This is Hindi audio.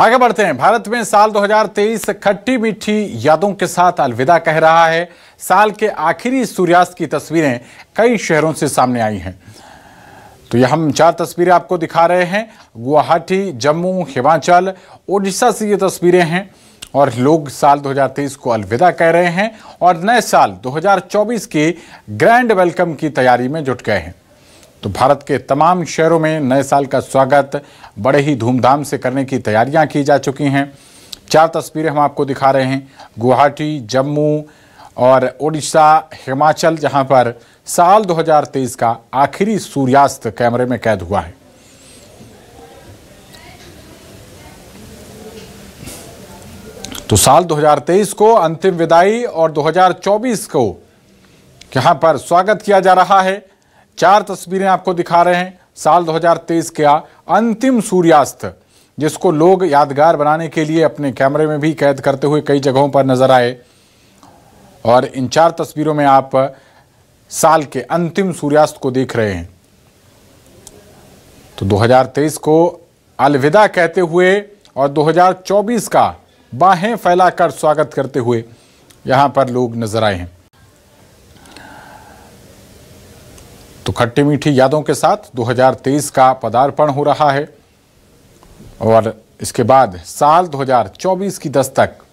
आगे बढ़ते हैं भारत में साल 2023 खट्टी मीठी यादों के साथ अलविदा कह रहा है साल के आखिरी सूर्यास्त की तस्वीरें कई शहरों से सामने आई हैं तो यह हम चार तस्वीरें आपको दिखा रहे हैं गुवाहाटी जम्मू हिमाचल ओडिशा से ये तस्वीरें हैं और लोग साल 2023 को अलविदा कह रहे हैं और नए साल 2024 के ग्रैंड वेलकम की तैयारी में जुट गए हैं तो भारत के तमाम शहरों में नए साल का स्वागत बड़े ही धूमधाम से करने की तैयारियां की जा चुकी हैं चार तस्वीरें हम आपको दिखा रहे हैं गुवाहाटी जम्मू और ओडिशा हिमाचल जहां पर साल 2023 का आखिरी सूर्यास्त कैमरे में कैद हुआ है तो साल 2023 को अंतिम विदाई और 2024 को यहां पर स्वागत किया जा रहा है चार तस्वीरें आपको दिखा रहे हैं साल 2023 का अंतिम सूर्यास्त जिसको लोग यादगार बनाने के लिए अपने कैमरे में भी कैद करते हुए कई जगहों पर नजर आए और इन चार तस्वीरों में आप साल के अंतिम सूर्यास्त को देख रहे हैं तो 2023 को अलविदा कहते हुए और 2024 का बाहें फैलाकर स्वागत करते हुए यहां पर लोग नजर आए हैं तो खट्टी मीठी यादों के साथ 2023 का पदार्पण हो रहा है और इसके बाद साल 2024 की दस्तक